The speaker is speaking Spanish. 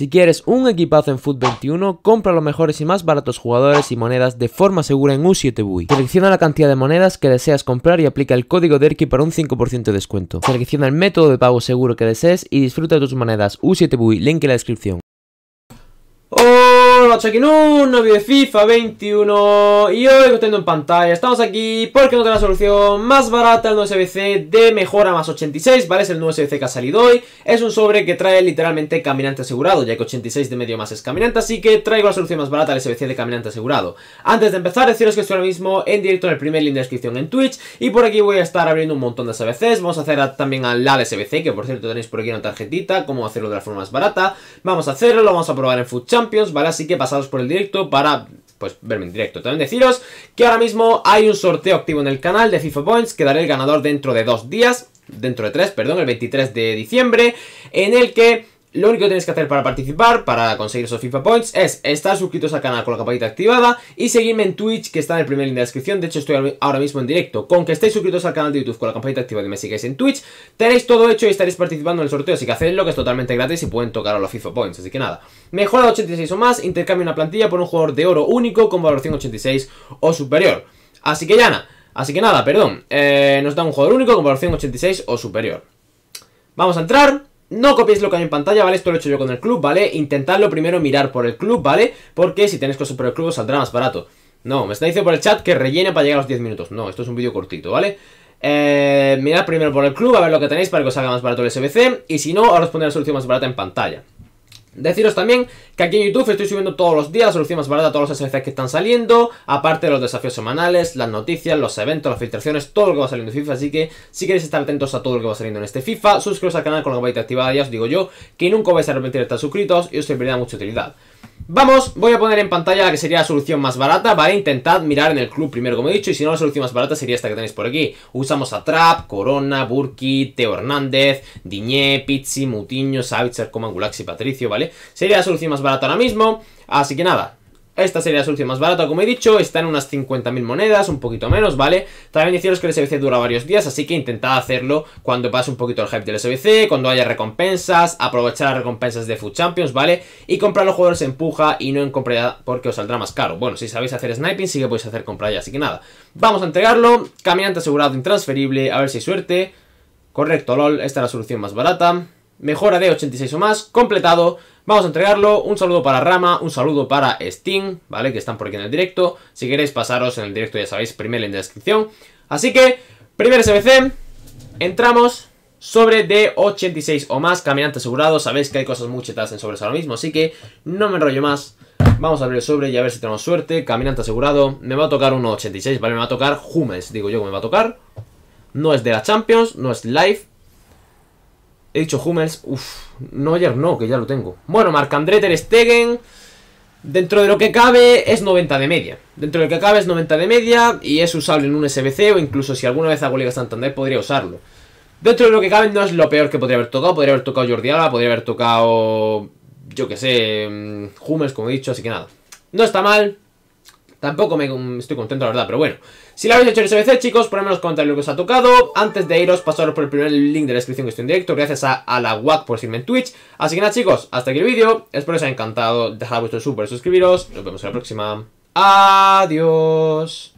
Si quieres un equipazo en FUT 21, compra los mejores y más baratos jugadores y monedas de forma segura en u 7 buy Selecciona la cantidad de monedas que deseas comprar y aplica el código DERKI para un 5% de descuento. Selecciona el método de pago seguro que desees y disfruta de tus monedas u 7 buy link en la descripción. ¡Oh! Hola No, un de FIFA 21 y hoy tengo en pantalla estamos aquí porque no tengo la solución más barata al nuevo SBC de mejora más 86, ¿vale? Es el nuevo SBC que ha salido hoy, es un sobre que trae literalmente caminante asegurado, ya que 86 de medio más es caminante, así que traigo la solución más barata al SBC de caminante asegurado. Antes de empezar, deciros que estoy ahora mismo en directo en el primer link de descripción en Twitch y por aquí voy a estar abriendo un montón de SBCs, vamos a hacer también al SBC, que por cierto tenéis por aquí una tarjetita, cómo hacerlo de la forma más barata, vamos a hacerlo, lo vamos a probar en Food Champions, ¿vale? Así que pasados por el directo para pues verme en directo. También deciros que ahora mismo hay un sorteo activo en el canal de FIFA Points, que daré el ganador dentro de dos días, dentro de tres, perdón, el 23 de diciembre, en el que lo único que tenéis que hacer para participar, para conseguir esos FIFA Points, es estar suscritos al canal con la campanita activada y seguirme en Twitch, que está en el primer link de la descripción. De hecho, estoy ahora mismo en directo. Con que estéis suscritos al canal de YouTube con la campanita activada y me sigáis en Twitch, tenéis todo hecho y estaréis participando en el sorteo. Así que hacedlo, que es totalmente gratis y pueden tocar a los FIFA Points. Así que nada, mejora de 86 o más, intercambio una plantilla por un jugador de oro único con valoración 86 o superior. Así que ya, así que nada, perdón, eh, nos da un jugador único con valoración 86 o superior. Vamos a entrar. No copiéis lo que hay en pantalla, ¿vale? Esto lo he hecho yo con el club, ¿vale? Intentadlo primero mirar por el club, ¿vale? Porque si tenéis cosas por el club os saldrá más barato. No, me está diciendo por el chat que rellene para llegar a los 10 minutos. No, esto es un vídeo cortito, ¿vale? Eh, mirad primero por el club, a ver lo que tenéis para que os haga más barato el SBC. Y si no, os pondré la solución más barata en pantalla. Deciros también que aquí en YouTube estoy subiendo todos los días soluciones solución más barata a todos los SLCs que están saliendo, aparte de los desafíos semanales, las noticias, los eventos, las filtraciones, todo lo que va saliendo en FIFA, así que si queréis estar atentos a todo lo que va saliendo en este FIFA, suscribiros al canal con la campanita activada, ya os digo yo, que nunca vais a arrepentir de estar suscritos y os servirá mucha utilidad. Vamos, voy a poner en pantalla la que sería la solución más barata, ¿vale? Intentad mirar en el club primero, como he dicho, y si no, la solución más barata sería esta que tenéis por aquí. Usamos a Trap, Corona, Burki, Teo Hernández, Diñé, Pizzi, Mutiño, Savitzer, Coman, Gulaxi, Patricio, ¿vale? Sería la solución más barata ahora mismo, así que nada, esta sería la solución más barata, como he dicho, está en unas 50.000 monedas, un poquito menos, ¿vale? También deciros que el SBC dura varios días, así que intentad hacerlo cuando pase un poquito el hype del SBC, cuando haya recompensas, aprovechar las recompensas de Food Champions, ¿vale? Y comprar los jugadores en puja y no en compra ya porque os saldrá más caro. Bueno, si sabéis hacer sniping, sí que podéis hacer compra ya, así que nada. Vamos a entregarlo, caminante asegurado, intransferible, a ver si hay suerte. Correcto, LOL, esta es la solución más barata. Mejora de 86 o más, completado. Vamos a entregarlo. Un saludo para Rama, un saludo para Steam, ¿vale? Que están por aquí en el directo. Si queréis pasaros en el directo, ya sabéis, primer en la descripción. Así que, primer SBC, entramos sobre de 86 o más, caminante asegurado. Sabéis que hay cosas muy chetas en sobres ahora mismo, así que no me enrollo más. Vamos a abrir el sobre y a ver si tenemos suerte. Caminante asegurado. Me va a tocar 1.86, ¿vale? Me va a tocar Jumes, digo yo que me va a tocar. No es de la Champions, no es Life He dicho Hummels. Uf, Neuer no, que ya lo tengo. Bueno, Marc-André Ter Stegen. Dentro de lo que cabe es 90 de media. Dentro de lo que cabe es 90 de media y es usable en un SBC o incluso si alguna vez hago Liga Santander podría usarlo. Dentro de lo que cabe no es lo peor que podría haber tocado. Podría haber tocado Jordi Alba, podría haber tocado... Yo que sé, mm, Hummels, como he dicho, así que nada. No está mal, Tampoco me estoy contento, la verdad, pero bueno. Si lo habéis hecho en SBC, chicos, ponedme en los comentarios lo que os ha tocado. Antes de iros, pasaros por el primer link de la descripción que estoy en directo. Gracias a, la WAC por seguirme en Twitch. Así que nada, chicos, hasta aquí el vídeo. Espero que os haya encantado. Dejad vuestro super, suscribiros. Nos vemos en la próxima. Adiós.